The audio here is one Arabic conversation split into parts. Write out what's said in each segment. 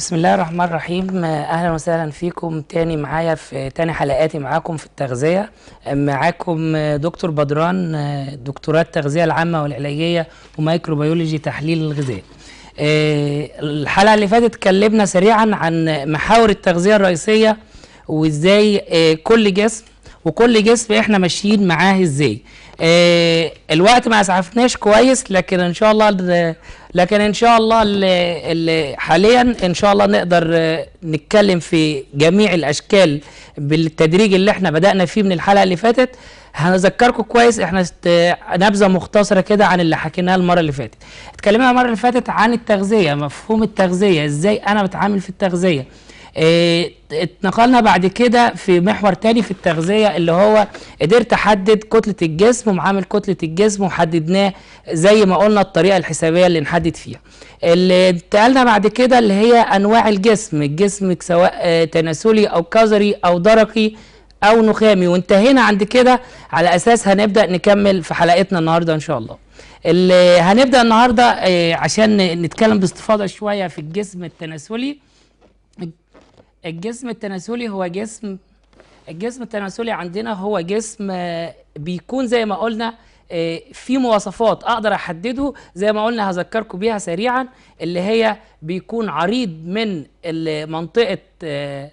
بسم الله الرحمن الرحيم اهلا وسهلا فيكم تاني معايا في تاني حلقاتي معاكم في التغذيه معاكم دكتور بدران دكتوراه التغذيه العامه والعلاجيه وميكروبيولوجي تحليل الغذاء الحلقه اللي فاتت اتكلمنا سريعا عن محاور التغذيه الرئيسيه وازاي كل جسم وكل جسم احنا ماشيين معاه ازاي الوقت ما اسعفناش كويس لكن ان شاء الله لكن ان شاء الله اللي, اللي حاليا ان شاء الله نقدر آه، نتكلم في جميع الاشكال بالتدريج اللي احنا بدانا فيه من الحلقه اللي فاتت هنذكركم كويس احنا آه، نبذه مختصره كده عن اللي حكيناه المره اللي فاتت اتكلمنا المره اللي فاتت عن التغذيه مفهوم التغذيه ازاي انا بتعامل في التغذيه آه، اتنقلنا بعد كده في محور تاني في التغذية اللي هو قدرت احدد كتلة الجسم ومعامل كتلة الجسم وحددناه زي ما قلنا الطريقة الحسابية اللي نحدد فيها اللي انتقلنا بعد كده اللي هي انواع الجسم الجسم سواء آه، تناسلي او كظري او درقي او نخامي وانتهينا عند كده على اساس هنبدأ نكمل في حلقتنا النهاردة ان شاء الله اللي هنبدأ النهاردة آه، عشان نتكلم باستفاضة شوية في الجسم التناسلي الجسم التناسلي هو جسم الجسم التناسلي عندنا هو جسم آه، بيكون زي ما قلنا آه، في مواصفات اقدر احدده زي ما قلنا هذكركم بيها سريعا اللي هي بيكون عريض من منطقه آه،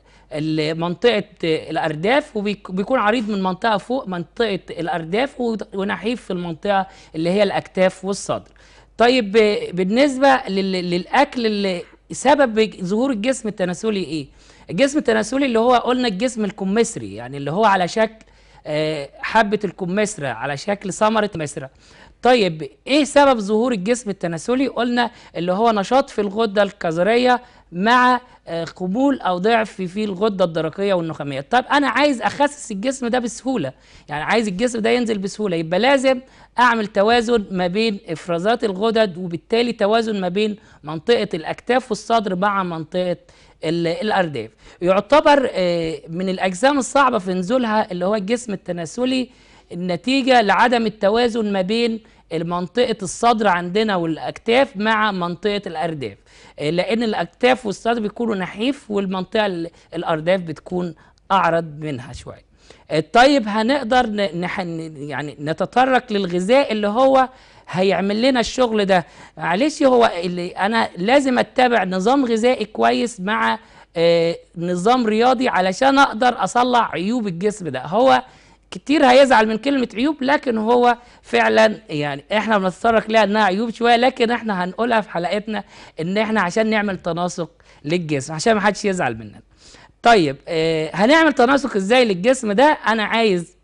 منطقه الارداف وبيكون عريض من منطقه فوق منطقه الارداف ونحيف في المنطقه اللي هي الاكتاف والصدر طيب بالنسبه للاكل اللي سبب ظهور الجسم التناسلي ايه الجسم التناسلي اللي هو قلنا الجسم الكمثري يعني اللي هو على شكل آه، حبة الكمثرى على شكل ثمرة مسرة طيب ايه سبب ظهور الجسم التناسلي قلنا اللي هو نشاط في الغدة الكظرية مع آه، قبول او ضعف في الغده الدرقيه والنخاميه طب انا عايز اخسس الجسم ده بسهوله يعني عايز الجسم ده ينزل بسهوله يبقى لازم اعمل توازن ما بين افرازات الغدد وبالتالي توازن ما بين منطقه الاكتاف والصدر مع منطقه الأرداف يعتبر آه، من الأجسام الصعبة في نزولها اللي هو الجسم التناسلي النتيجة لعدم التوازن ما بين منطقة الصدر عندنا والأكتاف مع منطقة الأرداف آه، لأن الأكتاف والصدر بيكونوا نحيف والمنطقة الأرداف بتكون أعرض منها شوية آه، طيب هنقدر يعني نتطرق للغذاء اللي هو هيعمل لنا الشغل ده معلش هو اللي انا لازم اتبع نظام غذائي كويس مع آه، نظام رياضي علشان اقدر اصلع عيوب الجسم ده هو كتير هيزعل من كلمة عيوب لكن هو فعلا يعني احنا بنتطرق لها انها عيوب شوية لكن احنا هنقولها في حلقتنا ان احنا عشان نعمل تناسق للجسم عشان ما حدش يزعل مننا طيب اه هنعمل تناسق ازاي للجسم ده انا عايز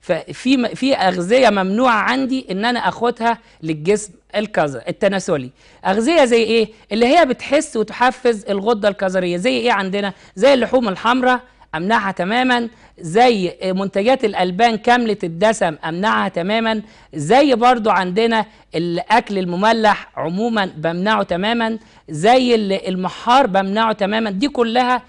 ففي في اغذيه ممنوعه عندي ان انا اخدها للجسم الكذا التناسلي اغذيه زي ايه اللي هي بتحس وتحفز الغده الكظريه زي ايه عندنا زي اللحوم الحمراء امنعها تماما زي منتجات الالبان كامله الدسم امنعها تماما زي برضو عندنا الاكل المملح عموما بمنعه تماما زي المحار بمنعه تماما دي كلها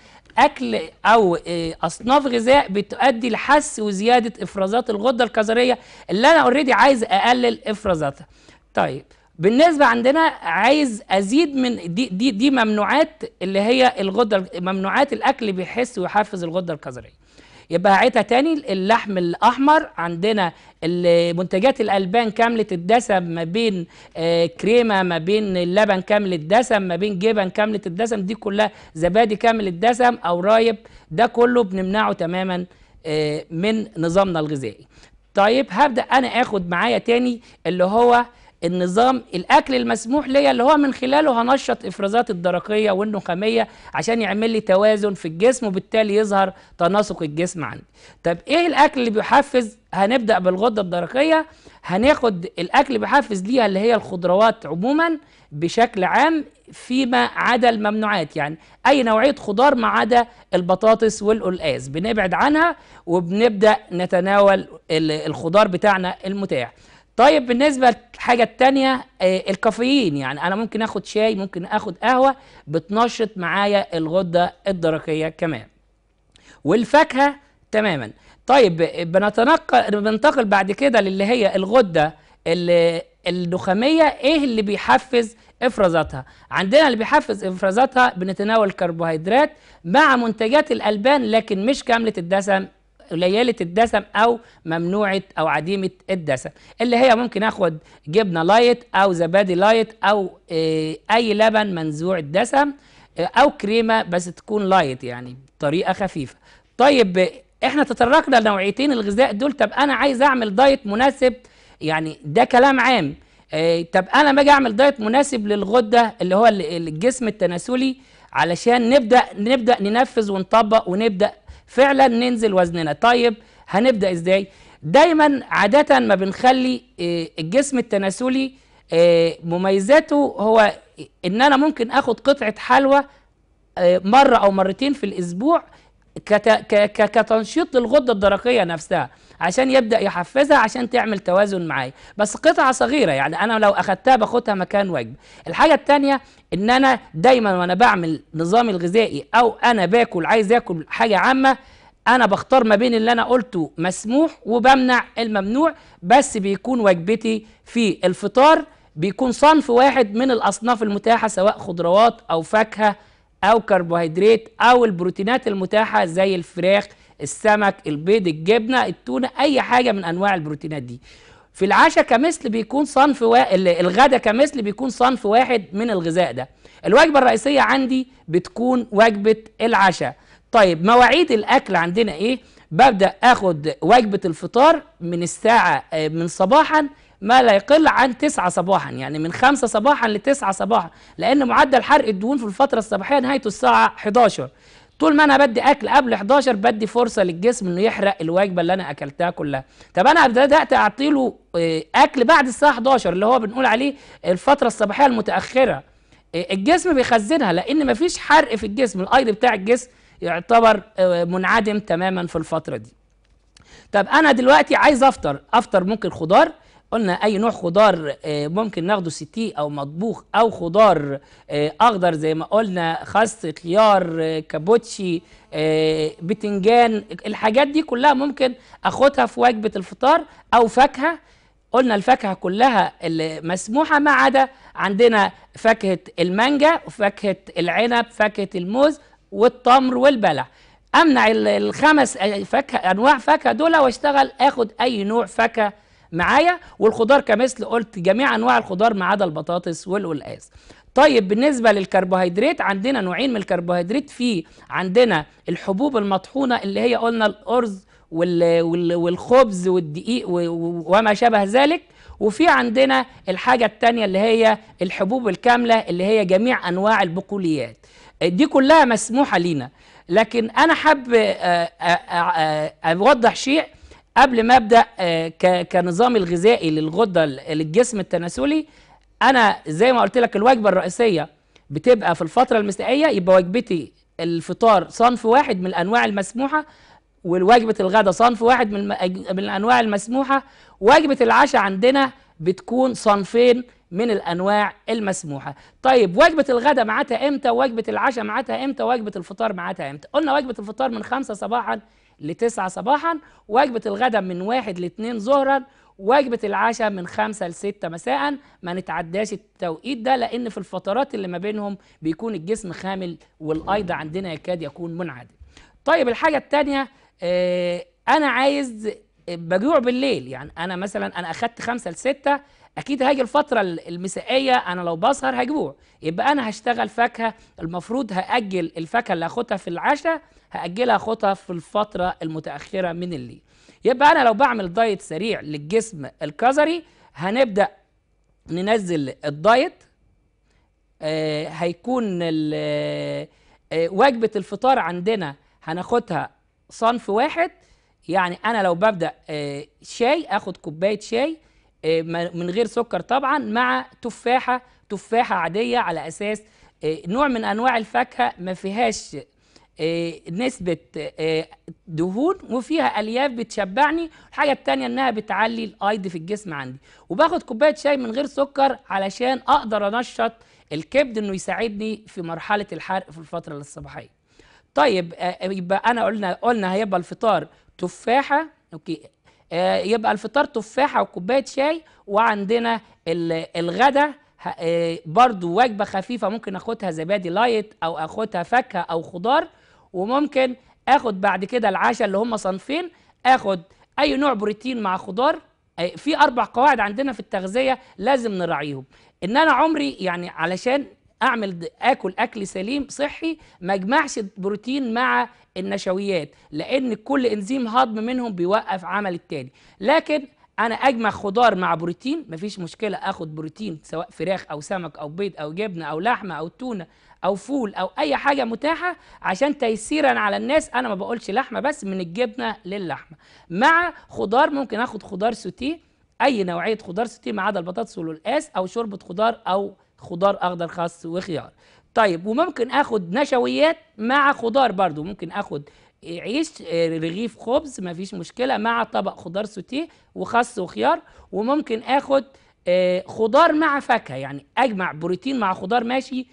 اكل او آه، اصناف غذاء بتؤدي لحس وزياده افرازات الغده الكظريه اللي انا اوريدي عايز اقلل افرازاتها طيب بالنسبه عندنا عايز ازيد من دي دي دي ممنوعات اللي هي الغده ممنوعات الاكل بيحس ويحفز الغده الكظريه يبقى هعيدها تاني اللحم الاحمر عندنا منتجات الالبان كامله الدسم ما بين آه، كريمه ما بين اللبن كامل الدسم ما بين جبن كامله الدسم دي كلها زبادي كامل الدسم او رايب ده كله بنمنعه تماما آه، من نظامنا الغذائي طيب هبدا انا اخد معايا تاني اللي هو النظام الاكل المسموح ليا اللي هو من خلاله هنشط افرازات الدرقيه والنخاميه عشان يعمل لي توازن في الجسم وبالتالي يظهر تناسق الجسم عندي طب ايه الاكل اللي بيحفز هنبدا بالغده الدرقيه هناخد الاكل اللي بيحفز ليها اللي هي الخضروات عموما بشكل عام فيما عدا الممنوعات يعني اي نوعيه خضار ما عدا البطاطس والقلقاس بنبعد عنها وبنبدا نتناول الخضار بتاعنا المتاح طيب بالنسبة للحاجة التانية آه، الكافيين يعني أنا ممكن آخد شاي ممكن آخد قهوة بتنشط معايا الغدة الدرقية كمان والفاكهة تماما طيب بنتنقل بننتقل بعد كده للي هي الغدة النخامية إيه اللي بيحفز افرازاتها عندنا اللي بيحفز افرازاتها بنتناول كربوهيدرات مع منتجات الألبان لكن مش كاملة الدسم قليله الدسم او ممنوعه او عديمه الدسم اللي هي ممكن اخد جبنه لايت او زبادي لايت او آه، اي لبن منزوع الدسم آه، او كريمه بس تكون لايت يعني بطريقه خفيفه طيب احنا تطرقنا لنوعيتين الغذاء دول طب انا عايز اعمل دايت مناسب يعني ده كلام عام آه، طب انا ما اجي اعمل دايت مناسب للغده اللي هو الجسم التناسلي علشان نبدا نبدا ننفذ ونطبق ونبدا فعلا ننزل وزننا طيب هنبدا ازاي دايما عاده ما بنخلي آه، الجسم التناسلي آه، مميزاته هو ان انا ممكن اخد قطعه حلوى آه، مره او مرتين في الاسبوع كتنشيط للغده الدرقيه نفسها عشان يبدا يحفزها عشان تعمل توازن معايا بس قطعه صغيره يعني انا لو اخدتها باخدها مكان وجبه الحاجه الثانيه ان انا دايما وانا بعمل نظامي الغذائي او انا باكل عايز اكل حاجه عامه انا بختار ما بين اللي انا قلته مسموح وبمنع الممنوع بس بيكون وجبتي في الفطار بيكون صنف واحد من الاصناف المتاحه سواء خضروات او فاكهه او كربوهيدرات او البروتينات المتاحه زي الفراخ السمك البيض الجبنه التونه اي حاجه من انواع البروتينات دي في العشاء كمثل بيكون صنف و... الغدا كمثل بيكون صنف واحد من الغذاء ده الوجبه الرئيسيه عندي بتكون وجبه العشاء طيب مواعيد الاكل عندنا ايه ببدا اخد وجبه الفطار من الساعه آه، من صباحا ما لا يقل عن 9 صباحا يعني من 5 صباحا ل 9 صباحا لان معدل حرق الدهون في الفتره الصباحيه نهايته الساعه 11 طول ما انا بدي اكل قبل 11 بدي فرصه للجسم انه يحرق الوجبه اللي انا اكلتها كلها طب انا بدات اعطي له آه، اكل بعد الساعه 11 اللي هو بنقول عليه الفتره الصباحيه المتاخره آه، الجسم بيخزنها لان مفيش حرق في الجسم الايض بتاع الجسم يعتبر آه، منعدم تماما في الفتره دي طب انا دلوقتي عايز افطر افطر ممكن خضار قلنا اي نوع خضار آه، ممكن ناخده ستي او مطبوخ او خضار آه، اخضر زي ما قلنا خس خيار آه، كابوتشي بتنجان الحاجات دي كلها ممكن اخدها في وجبه الفطار او فاكهه قلنا الفاكهه كلها مسموحه ما عدا عندنا فاكهه المانجا وفاكهه العنب فاكهه الموز والتمر والبلح امنع الخمس فاكهه انواع فاكهه دول واشتغل اخد اي نوع فاكهه معايا والخضار كمثل قلت جميع انواع الخضار ما عدا البطاطس والقلقاس طيب بالنسبة للكربوهيدرات عندنا نوعين من الكربوهيدرات في عندنا الحبوب المطحونة اللي هي قلنا الأرز والخبز والدقيق وما شابه ذلك وفي عندنا الحاجة التانية اللي هي الحبوب الكاملة اللي هي جميع أنواع البقوليات دي كلها مسموحة لينا لكن أنا حاب آه، آه، آه، أوضح شيء قبل ما ابدا آه، كنظام الغذائي للغده للجسم التناسلي انا زي ما قلت لك الوجبه الرئيسيه بتبقى في الفتره المسائيه يبقى وجبتي الفطار صنف واحد من الانواع المسموحه والوجبه الغداء صنف واحد من من الانواع المسموحه وجبه العشاء عندنا بتكون صنفين من الانواع المسموحه طيب وجبه الغداء معتها امتى وجبه العشاء معتها امتى وجبه الفطار معتها امتى قلنا وجبه الفطار من 5 صباحا ل 9 صباحا وجبه الغداء من 1 ل 2 ظهرا وجبه العشاء من 5 ل 6 مساء ما نتعداش التوقيت ده لان في الفترات اللي ما بينهم بيكون الجسم خامل والايض عندنا يكاد يكون منعدم طيب الحاجه الثانيه آه انا عايز آه، بجوع بالليل يعني انا مثلا انا اخدت 5 ل 6 اكيد هاجي الفتره المسائيه انا لو بسهر هجوع يبقى انا هشتغل فاكهه المفروض هاجل الفاكهه اللي هاخدها في العشاء هاجلها اخدها في الفتره المتاخره من الليل يبقى انا لو بعمل دايت سريع للجسم الكظري هنبدا ننزل الدايت آه هيكون آه،, آه وجبه الفطار عندنا هناخدها صنف واحد يعني انا لو ببدا آه شاي اخد كوبايه شاي آه، من غير سكر طبعا مع تفاحه تفاحه عاديه على اساس آه، نوع من انواع الفاكهه ما فيهاش آه، نسبة دهون وفيها ألياف بتشبعني الحاجة التانية إنها بتعلي الأيض في الجسم عندي وباخد كوباية شاي من غير سكر علشان أقدر أنشط الكبد إنه يساعدني في مرحلة الحرق في الفترة الصباحية طيب يبقى أنا قلنا قلنا هيبقى الفطار تفاحة أوكي آه، يبقى الفطار تفاحه وكوبايه شاي وعندنا الغداء آه، برضو وجبه خفيفه ممكن اخدها زبادي لايت او اخدها فاكهه او خضار وممكن اخد بعد كده العشاء اللي هم صنفين اخد اي نوع بروتين مع خضار آه، في اربع قواعد عندنا في التغذيه لازم نراعيهم ان انا عمري يعني علشان اعمل اكل اكل سليم صحي ما اجمعش بروتين مع النشويات لان كل انزيم هضم منهم بيوقف عمل التاني لكن انا اجمع خضار مع بروتين مفيش مشكله اخد بروتين سواء فراخ او سمك او بيض او جبنه او لحمه او تونه او فول او اي حاجه متاحه عشان تيسيرا على الناس انا ما بقولش لحمه بس من الجبنه للحمه مع خضار ممكن اخد خضار سوتيه اي نوعيه خضار سوتيه ما عدا البطاطس والقلقاس او شوربه خضار او خضار اخضر خاص وخيار طيب وممكن اخد نشويات مع خضار برضو ممكن اخد عيش آه، رغيف خبز مفيش مشكله مع طبق خضار سوتيه وخس وخيار وممكن اخد آه، خضار مع فاكهه يعني اجمع بروتين مع خضار ماشي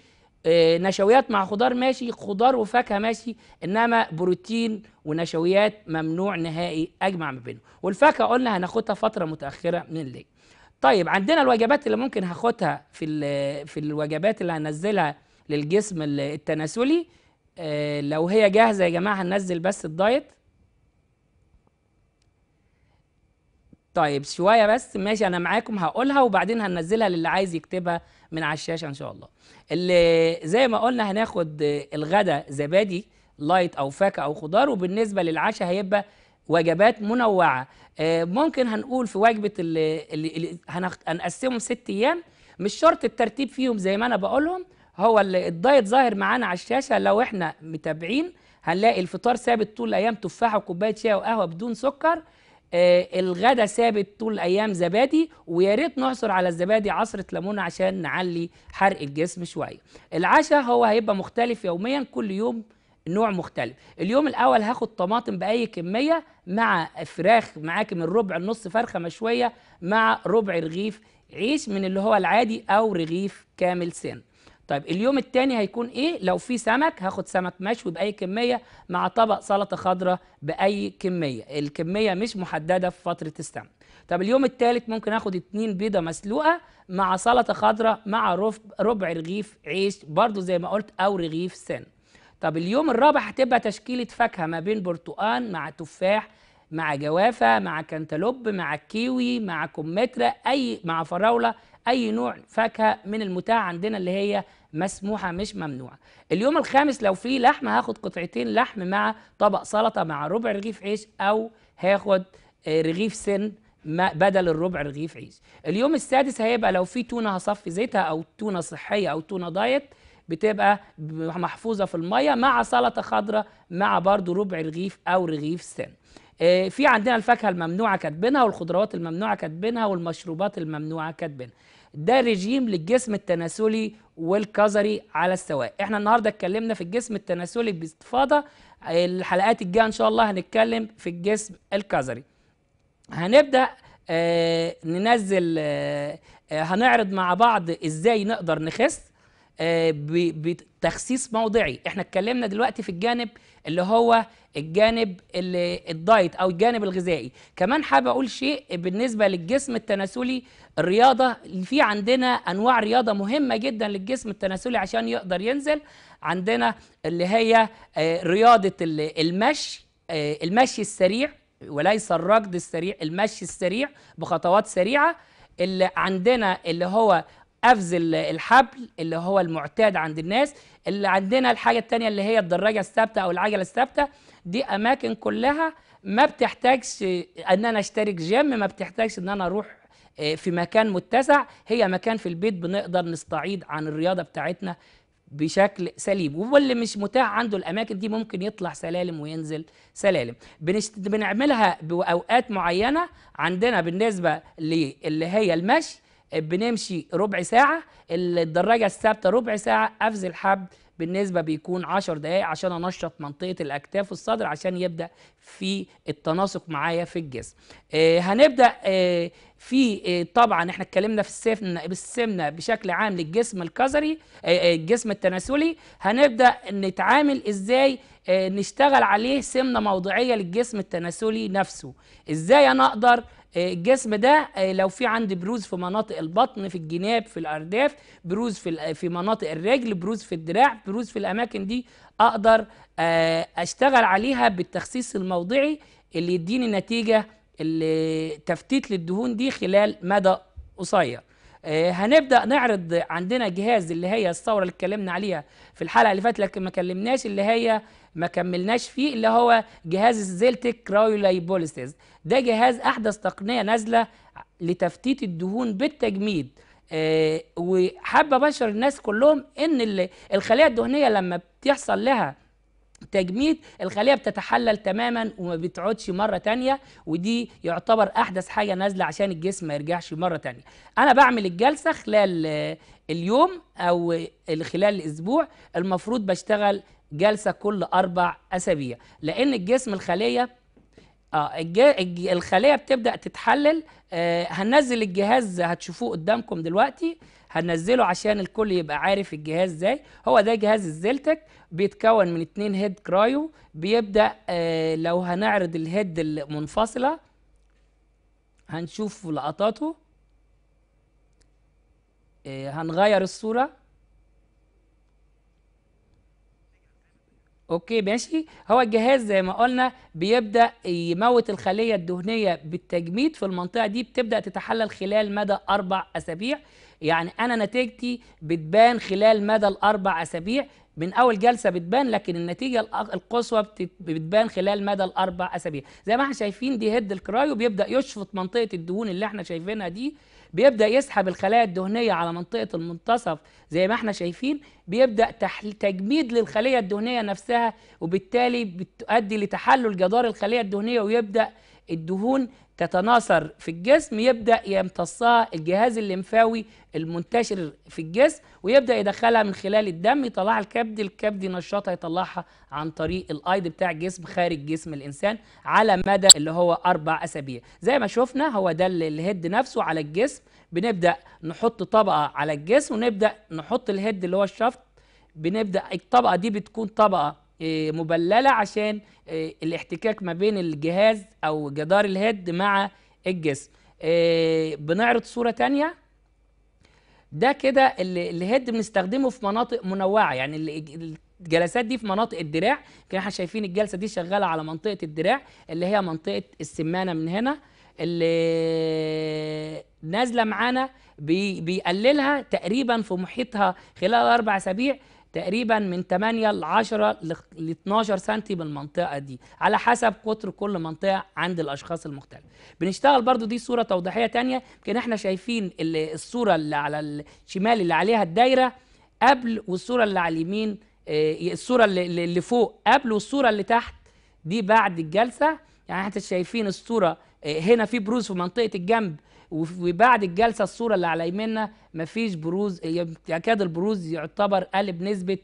آه، نشويات مع خضار ماشي خضار وفاكهه ماشي انما بروتين ونشويات ممنوع نهائي اجمع ما بينهم والفاكهه قلنا هناخدها فتره متاخره من الليل طيب عندنا الوجبات اللي ممكن هاخدها في في الوجبات اللي هنزلها للجسم التناسلي آه، لو هي جاهزه يا جماعه هننزل بس الدايت طيب شويه بس ماشي انا معاكم هقولها وبعدين هننزلها للي عايز يكتبها من على الشاشه ان شاء الله اللي زي ما قلنا هناخد الغدا زبادي لايت او فاكهه او خضار وبالنسبه للعشاء هيبقى وجبات منوعه آه، ممكن هنقول في وجبه اللي, اللي هنقسمهم ست ايام مش شرط الترتيب فيهم زي ما انا بقولهم هو الدايت ظاهر معانا على الشاشه لو احنا متابعين هنلاقي الفطار ثابت طول الايام تفاحه وكوبايه شاي وقهوه بدون سكر آه، الغدا ثابت طول الايام زبادي ويا ريت نعصر على الزبادي عصره ليمون عشان نعلي حرق الجسم شويه العشاء هو هيبقى مختلف يوميا كل يوم نوع مختلف اليوم الاول هاخد طماطم باي كميه مع فراخ معاك من ربع النص فرخه مشويه مع ربع رغيف عيش من اللي هو العادي او رغيف كامل سن طيب اليوم التاني هيكون ايه لو في سمك هاخد سمك مشوي باي كميه مع طبق سلطه خضراء باي كميه الكميه مش محدده في فتره السمك طب اليوم التالت ممكن اخد اتنين بيضه مسلوقه مع سلطه خضراء مع ربع رغيف عيش برضو زي ما قلت او رغيف سن طب اليوم الرابع هتبقى تشكيله فاكهه ما بين برتقان مع تفاح مع جوافه مع كنتالوب مع كيوي مع كمثرى اي مع فراوله اي نوع فاكهه من المتاح عندنا اللي هي مسموحه مش ممنوعه اليوم الخامس لو في لحم هاخد قطعتين لحم مع طبق سلطه مع ربع رغيف عيش او هاخد آه، رغيف سن بدل الربع رغيف عيش اليوم السادس هيبقى لو في تونه هصفي زيتها او تونه صحيه او تونه دايت بتبقى محفوظه في الميه مع سلطه خضراء مع برضو ربع رغيف او رغيف سن آه، في عندنا الفاكهه الممنوعه كاتبينها والخضروات الممنوعه كاتبينها والمشروبات الممنوعه كاتبينها ده رجيم للجسم التناسلي والكظري على السواء احنا النهارده اتكلمنا في الجسم التناسلي باستفاضه الحلقات الجايه ان شاء الله هنتكلم في الجسم الكظري هنبدا آه ننزل آه, آه، هنعرض مع بعض ازاي نقدر نخس آه، بتخسيس موضعي احنا اتكلمنا دلوقتي في الجانب اللي هو الجانب الدايت او الجانب الغذائي كمان حابب اقول شيء بالنسبه للجسم التناسلي الرياضه في عندنا انواع رياضه مهمه جدا للجسم التناسلي عشان يقدر ينزل عندنا اللي هي آه، رياضه المشي آه، المشي السريع وليس الركض السريع المشي السريع بخطوات سريعه اللي عندنا اللي هو قفز الحبل اللي هو المعتاد عند الناس اللي عندنا الحاجه الثانيه اللي هي الدراجه الثابته او العجله الثابته دي اماكن كلها ما بتحتاجش ان انا اشترك جيم ما بتحتاجش ان انا اروح آه، في مكان متسع هي مكان في البيت بنقدر نستعيض عن الرياضه بتاعتنا بشكل سليم واللي مش متاح عنده الاماكن دي ممكن يطلع سلالم وينزل سلالم بنشت... بنعملها باوقات معينه عندنا بالنسبه للي هي المشي بنمشي ربع ساعه الدراجه الثابته ربع ساعه قفز الحبل بالنسبه بيكون 10 دقائق عشان انشط منطقه الاكتاف والصدر عشان يبدا في التناسق معايا في الجسم آه هنبدا آه في آه طبعا احنا اتكلمنا في السمنه السمنة بشكل عام للجسم الكظري آه،, آه الجسم التناسلي هنبدا نتعامل ازاي آه نشتغل عليه سمنه موضعيه للجسم التناسلي نفسه ازاي انا اقدر الجسم ده آه، لو في عندي بروز في مناطق البطن في الجناب في الارداف بروز في آه، في مناطق الرجل بروز في الدراع بروز في الاماكن دي اقدر آه، اشتغل عليها بالتخسيس الموضعي اللي يديني نتيجه تفتيت للدهون دي خلال مدى قصير آه، هنبدا نعرض عندنا جهاز اللي هي الثوره اللي اتكلمنا عليها في الحلقه اللي فاتت لكن ما كلمناش اللي هي ما كملناش فيه اللي هو جهاز الزيلتك كرايولايبوليسيس ده جهاز احدث تقنيه نازله لتفتيت الدهون بالتجميد آه، وحابه ابشر الناس كلهم ان الخلايا الدهنيه لما بتحصل لها تجميد الخليه بتتحلل تماما وما بتقعدش مره تانية ودي يعتبر احدث حاجه نازله عشان الجسم ما يرجعش مره تانية انا بعمل الجلسه خلال اليوم او خلال الاسبوع المفروض بشتغل جلسه كل اربع اسابيع لان الجسم الخليه اه الخليه بتبدا تتحلل هنزل آه، الجهاز هتشوفوه قدامكم دلوقتي هنزله عشان الكل يبقى عارف الجهاز ازاي هو ده جهاز الزلتك بيتكون من اتنين هيد كرايو بيبدا آه لو هنعرض الهيد المنفصله هنشوف لقطاته آه هنغير الصوره اوكي ماشي هو الجهاز زي ما قلنا بيبدا يموت الخليه الدهنيه بالتجميد في المنطقه دي بتبدا تتحلل خلال مدى اربع اسابيع يعني انا نتيجتي بتبان خلال مدى الاربع اسابيع من اول جلسه بتبان لكن النتيجه القصوى بتبان خلال مدى الاربع اسابيع زي ما احنا شايفين دي هيد الكرايو بيبدا يشفط منطقه الدهون اللي احنا شايفينها دي بيبدا يسحب الخلايا الدهنيه على منطقه المنتصف زي ما احنا شايفين بيبدا تحل تجميد للخليه الدهنيه نفسها وبالتالي بتؤدي لتحلل جدار الخليه الدهنيه ويبدا الدهون تتناثر في الجسم يبدأ يمتصها الجهاز الليمفاوي المنتشر في الجسم ويبدأ يدخلها من خلال الدم يطلعها الكبد الكبد ينشطها يطلعها عن طريق الايض بتاع الجسم خارج جسم الإنسان على مدى اللي هو أربع أسابيع زي ما شفنا هو ده الهيد نفسه على الجسم بنبدأ نحط طبقة على الجسم ونبدأ نحط الهيد اللي هو الشفط بنبدأ الطبقة دي بتكون طبقة آه، مبلله عشان آه، الاحتكاك ما بين الجهاز او جدار الهيد مع الجسم آه، بنعرض صوره تانية ده كده الهيد بنستخدمه في مناطق منوعه يعني الجلسات دي في مناطق الدراع كده احنا شايفين الجلسه دي شغاله على منطقه الدراع اللي هي منطقه السمانه من هنا اللي نازله معانا بيقللها تقريبا في محيطها خلال اربع اسابيع تقريبا من 8 ل 10 ل 12 سم بالمنطقه دي على حسب قطر كل منطقه عند الاشخاص المختلف بنشتغل برضو دي صوره توضيحيه تانية يمكن احنا شايفين الصوره اللي على الشمال اللي عليها الدايره قبل والصوره اللي على اليمين آه، الصوره اللي, اللي فوق قبل والصوره اللي تحت دي بعد الجلسه يعني احنا شايفين الصوره آه، هنا في بروز في منطقه الجنب وبعد الجلسه الصوره اللي على يميننا مفيش بروز يكاد البروز يعتبر قل بنسبه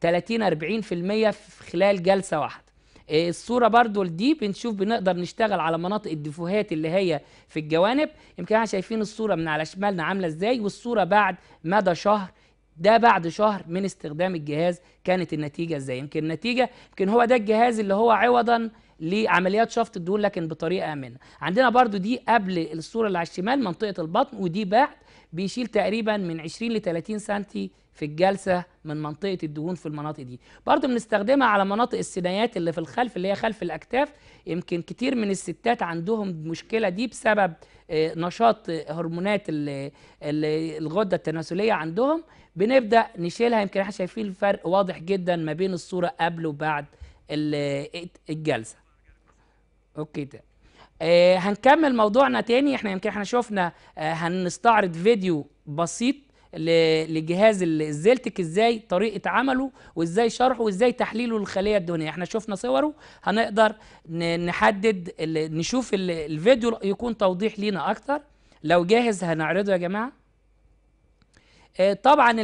30 40% في خلال جلسه واحده آه، الصوره برضو دي بنشوف بنقدر نشتغل على مناطق الدفوهات اللي هي في الجوانب يمكن احنا شايفين الصوره من على شمالنا عامله ازاي والصوره بعد مدى شهر ده بعد شهر من استخدام الجهاز كانت النتيجه ازاي يمكن النتيجه يمكن هو ده الجهاز اللي هو عوضا لعمليات شفط الدهون لكن بطريقه امنه عندنا برضو دي قبل الصوره اللي على الشمال منطقه البطن ودي بعد بيشيل تقريبا من 20 ل 30 سنتي في الجلسة من منطقة الدهون في المناطق دي برضو بنستخدمها على مناطق السنايات اللي في الخلف اللي هي خلف الأكتاف يمكن كتير من الستات عندهم مشكلة دي بسبب آه، نشاط هرمونات الغدة التناسلية عندهم بنبدأ نشيلها يمكن احنا شايفين الفرق واضح جدا ما بين الصورة قبل وبعد الجلسة اوكي ده آه، هنكمل موضوعنا تاني احنا يمكن احنا شفنا آه، هنستعرض فيديو بسيط لجهاز الزلتك ازاي طريقه عمله وازاي شرحه وازاي تحليله للخليه الدهنيه احنا شفنا صوره هنقدر نحدد نشوف الفيديو يكون توضيح لينا اكتر لو جاهز هنعرضه يا جماعه آه، طبعا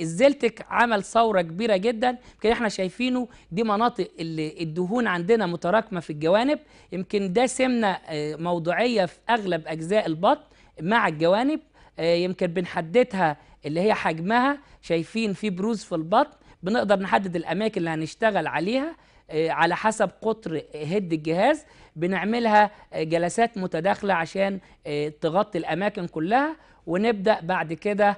الزلتك عمل ثوره كبيره جدا يمكن احنا شايفينه دي مناطق اللي الدهون عندنا متراكمه في الجوانب يمكن ده سمنه آه، موضوعيه في اغلب اجزاء البطن مع الجوانب آه، يمكن بنحددها اللي هي حجمها شايفين في بروز في البطن بنقدر نحدد الاماكن اللي هنشتغل عليها آه، على حسب قطر هد الجهاز بنعملها آه، جلسات متداخله عشان تغطي الاماكن كلها ونبدا بعد كده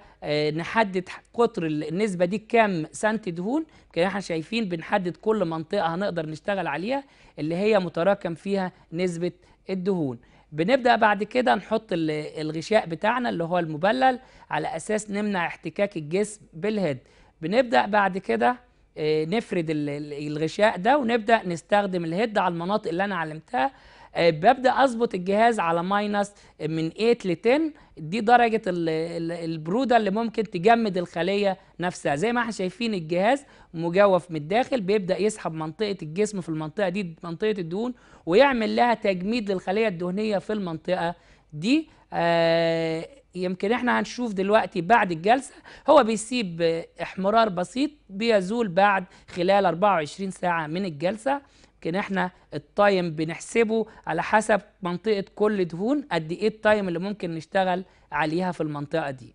نحدد قطر النسبه دي كام سنتي دهون كده احنا شايفين بنحدد كل منطقه هنقدر نشتغل عليها اللي هي متراكم فيها نسبه الدهون بنبدأ بعد كده نحط الغشاء بتاعنا اللي هو المبلل على أساس نمنع احتكاك الجسم بالهيد بنبدأ بعد كده آه، نفرد الغشاء ده ونبدأ نستخدم الهيد على المناطق اللي أنا علمتها آه، ببدا اظبط الجهاز على ماينس من 8 ل 10 دي درجه البروده اللي ممكن تجمد الخليه نفسها زي ما احنا شايفين الجهاز مجوف من الداخل بيبدا يسحب منطقه الجسم في المنطقه دي منطقه الدهون ويعمل لها تجميد للخليه الدهنيه في المنطقه دي آه يمكن احنا هنشوف دلوقتي بعد الجلسة هو بيسيب احمرار بسيط بيزول بعد خلال 24 ساعة من الجلسة لكن احنا التايم بنحسبه على حسب منطقه كل دهون قد ايه التايم اللي ممكن نشتغل عليها في المنطقه دي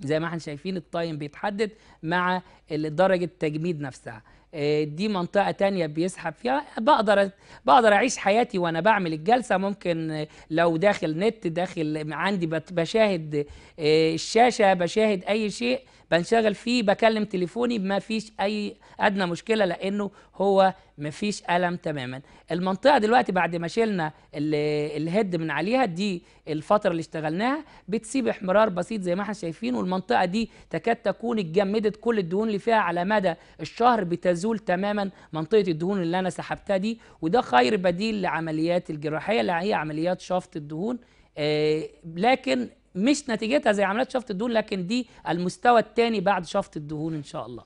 زي ما احنا شايفين التايم بيتحدد مع درجه التجميد نفسها آه، دي منطقة تانية بيسحب فيها بقدر بقدر أعيش حياتي وأنا بعمل الجلسة ممكن لو داخل نت داخل عندي بشاهد آه، الشاشة بشاهد أي شيء بنشغل فيه بكلم تليفوني ما فيش اي ادنى مشكله لانه هو ما فيش الم تماما المنطقه دلوقتي بعد ما شلنا الهيد من عليها دي الفتره اللي اشتغلناها بتسيب احمرار بسيط زي ما احنا شايفين والمنطقه دي تكاد تكون اتجمدت كل الدهون اللي فيها على مدى الشهر بتزول تماما منطقه الدهون اللي انا سحبتها دي وده خير بديل لعمليات الجراحيه اللي هي عمليات شفط الدهون آه لكن مش نتيجتها زي عمليات شفط الدهون لكن دي المستوى الثاني بعد شفط الدهون ان شاء الله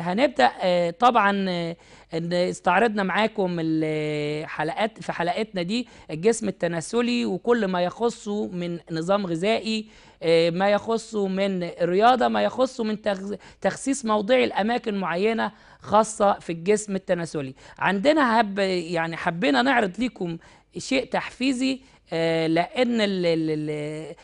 هنبدا آه، طبعا آه، ان استعرضنا معاكم الحلقات في حلقتنا دي الجسم التناسلي وكل ما يخصه من نظام غذائي آه، ما يخصه من الرياضه ما يخصه من تخصيص موضعي الاماكن معينه خاصه في الجسم التناسلي عندنا هب يعني حبينا نعرض لكم شيء تحفيزي آه، لان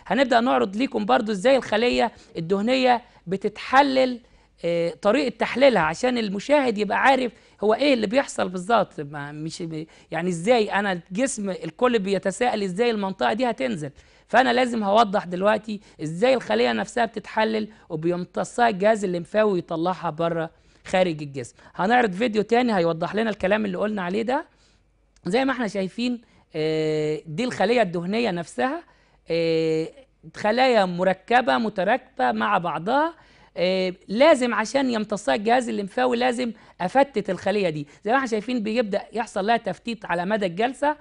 هنبدا نعرض ليكم برضو ازاي الخليه الدهنيه بتتحلل آه، طريقه تحليلها عشان المشاهد يبقى عارف هو ايه اللي بيحصل بالظبط مش يعني ازاي انا الجسم الكل بيتساءل ازاي المنطقه دي هتنزل فانا لازم هوضح دلوقتي ازاي الخليه نفسها بتتحلل وبيمتصها الجهاز الليمفاوي ويطلعها بره خارج الجسم هنعرض فيديو تاني هيوضح لنا الكلام اللي قلنا عليه ده زي ما احنا شايفين آه، دي الخليه الدهنيه نفسها آه، خلايا مركبه متراكبه مع بعضها آه، لازم عشان يمتصها الجهاز الليمفاوي لازم افتت الخليه دي زي ما احنا شايفين بيبدا يحصل لها تفتيت على مدى الجلسه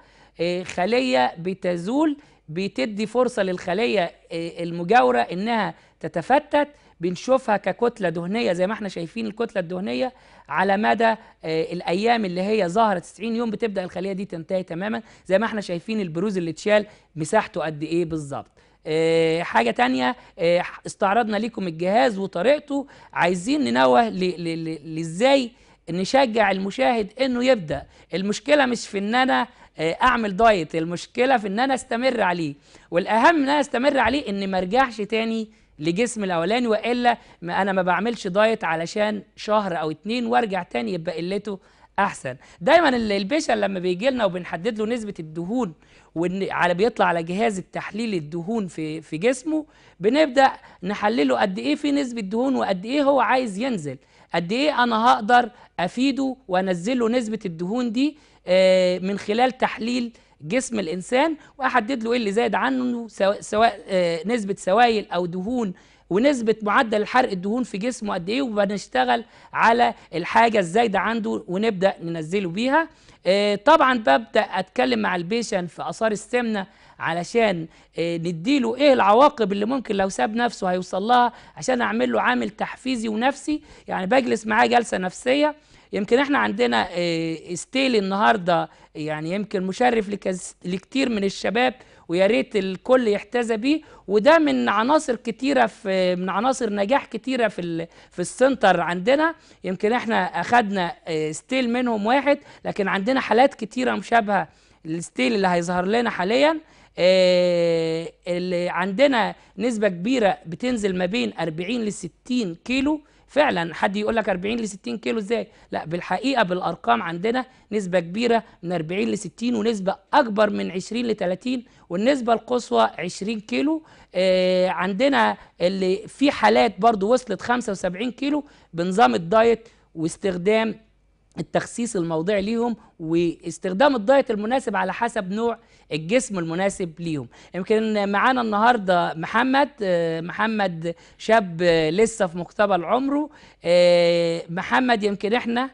خليه بتزول بتدي فرصه للخليه المجاوره انها تتفتت بنشوفها ككتله دهنيه زي ما احنا شايفين الكتله الدهنيه على مدى آه، الايام اللي هي ظهرت 90 يوم بتبدا الخليه دي تنتهي تماما زي ما احنا شايفين البروز اللي اتشال مساحته قد ايه بالظبط آه، حاجة تانية آه، استعرضنا لكم الجهاز وطريقته عايزين ننوه لازاي نشجع المشاهد انه يبدأ المشكلة مش في ان انا اعمل دايت المشكلة في ان انا استمر عليه والاهم ان انا استمر عليه ان مرجعش تاني لجسم الاولاني والا ما انا ما بعملش دايت علشان شهر او اتنين وارجع تاني يبقى قلته احسن دايما البيشن لما بيجي لنا وبنحدد له نسبه الدهون وان على بيطلع على جهاز التحليل الدهون في في جسمه بنبدا نحلله قد ايه في نسبه دهون وقد ايه هو عايز ينزل قد ايه انا هقدر افيده وانزله نسبه الدهون دي آه، من خلال تحليل جسم الإنسان وأحدد له إيه اللي زاد عنه سواء, سواء آه، نسبة سوائل أو دهون ونسبة معدل حرق الدهون في جسمه قد ايه وبنشتغل على الحاجة الزايدة عنده ونبدأ ننزله بيها آه، طبعا ببدأ أتكلم مع البيشن في آثار السمنة علشان آه، نديله ايه العواقب اللي ممكن لو ساب نفسه هيوصل لها عشان أعمل له عامل تحفيزي ونفسي يعني بجلس معاه جلسة نفسية يمكن احنا عندنا آه، ستيل النهارده يعني يمكن مشرف لكتير من الشباب ويا ريت الكل يحتذى بيه وده من عناصر كتيره في من عناصر نجاح كتيره في في السنتر عندنا يمكن احنا اخدنا آه، ستيل منهم واحد لكن عندنا حالات كتيره مشابهه الستيل اللي هيظهر لنا حاليا آه، اللي عندنا نسبه كبيره بتنزل ما بين 40 ل 60 كيلو فعلا حد يقول لك 40 ل 60 كيلو ازاي لا بالحقيقه بالارقام عندنا نسبه كبيره من 40 ل 60 ونسبه اكبر من 20 ل 30 والنسبه القصوى 20 كيلو آه عندنا اللي في حالات برضو وصلت 75 كيلو بنظام الدايت واستخدام التخصيص الموضعي ليهم واستخدام الدايت المناسب على حسب نوع الجسم المناسب ليهم يمكن معانا النهارده محمد آه، محمد شاب آه، لسه في مقتبل عمره آه، محمد يمكن احنا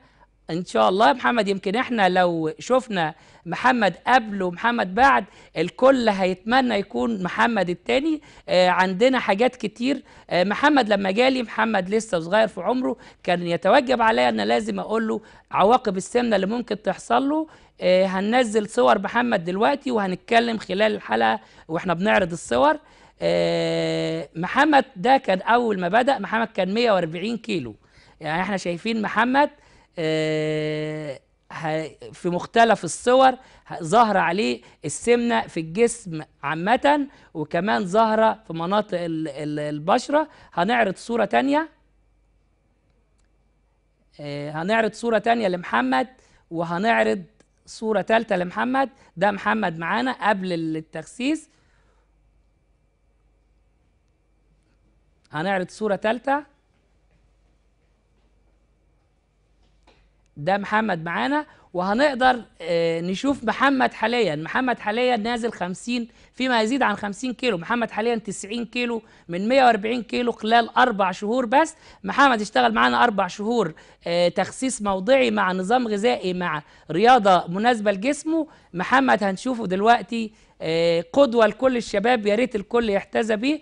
ان شاء الله يا محمد يمكن احنا لو شفنا محمد قبل ومحمد بعد الكل هيتمنى يكون محمد الثاني آه، عندنا حاجات كتير آه، محمد لما جالي محمد لسه صغير في عمره كان يتوجب عليا ان لازم اقول له عواقب السمنه اللي ممكن تحصل له آه، هننزل صور محمد دلوقتي وهنتكلم خلال الحلقه واحنا بنعرض الصور محمد ده كان اول ما بدا محمد كان 140 كيلو يعني احنا شايفين محمد آه، في مختلف الصور ظاهرة عليه السمنة في الجسم عامة وكمان ظاهرة في مناطق البشرة هنعرض صورة تانية آه، هنعرض صورة تانية لمحمد وهنعرض صورة تالتة لمحمد ده محمد معانا قبل التخسيس هنعرض صورة ثالثة ده محمد معانا وهنقدر آه، نشوف محمد حاليا محمد حاليا نازل 50 فيما يزيد عن 50 كيلو محمد حاليا 90 كيلو من 140 كيلو خلال أربع شهور بس محمد اشتغل معانا أربع شهور آه، تخسيس موضعي مع نظام غذائي مع رياضة مناسبة لجسمه محمد هنشوفه دلوقتي آه، قدوة لكل الشباب يا ريت الكل يحتذى بيه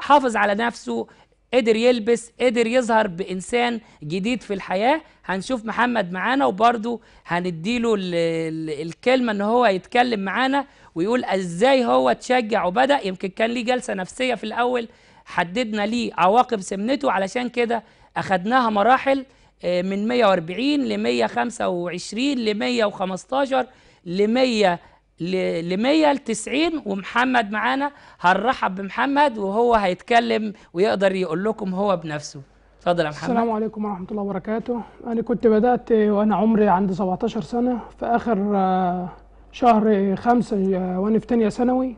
حافظ على نفسه قدر يلبس قدر يظهر بإنسان جديد في الحياة هنشوف محمد معانا وبرضه هنديله الكلمة إن هو يتكلم معانا ويقول إزاي هو اتشجع وبدأ يمكن كان ليه جلسة نفسية في الأول حددنا ليه عواقب سمنته علشان كده أخدناها مراحل آه، من 140 ل 125 ل 115 ل 100 ل 100 ل 90 ومحمد معانا هنرحب بمحمد وهو هيتكلم ويقدر يقول لكم هو بنفسه اتفضل يا محمد السلام عليكم ورحمه الله وبركاته انا كنت بدات وانا عمري عندي 17 سنه في اخر آه، شهر خمسة آه، وانا في ثانيه ثانوي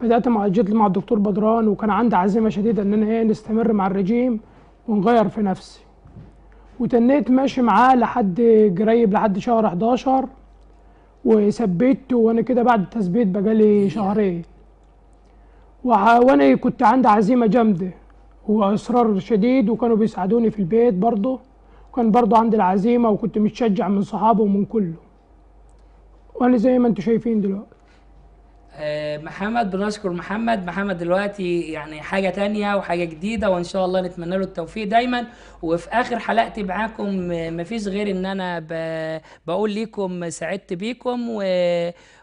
بدات مع جيت مع الدكتور بدران وكان عندي عزيمه شديده ان انا ايه نستمر مع الرجيم ونغير في نفسي وتنيت ماشي معاه لحد قريب لحد شهر 11 وثبته وانا كده بعد التثبيت بقالي شهرين وانا كنت عندي عزيمه جامده واصرار شديد وكانوا بيساعدوني في البيت برضه وكان برضه عندي العزيمه وكنت متشجع من صحابه ومن كله وانا زي ما انتم شايفين دلوقتي آه، محمد بنشكر محمد محمد دلوقتي يعني حاجة تانية وحاجة جديدة وإن شاء الله نتمنى له التوفيق دايما وفي آخر حلقتي معاكم مفيش غير إن أنا بقول ليكم سعدت بيكم و...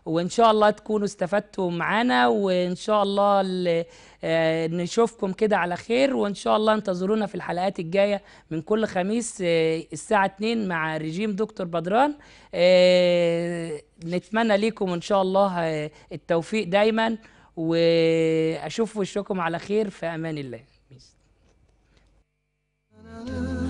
وإن شاء الله تكونوا استفدتوا معانا وإن شاء الله اللي... آه، نشوفكم كده على خير وان شاء الله انتظرونا في الحلقات الجايه من كل خميس آه، الساعه 2 مع رجيم دكتور بدران آه، نتمنى ليكم ان شاء الله التوفيق دايما واشوف وشكم على خير في امان الله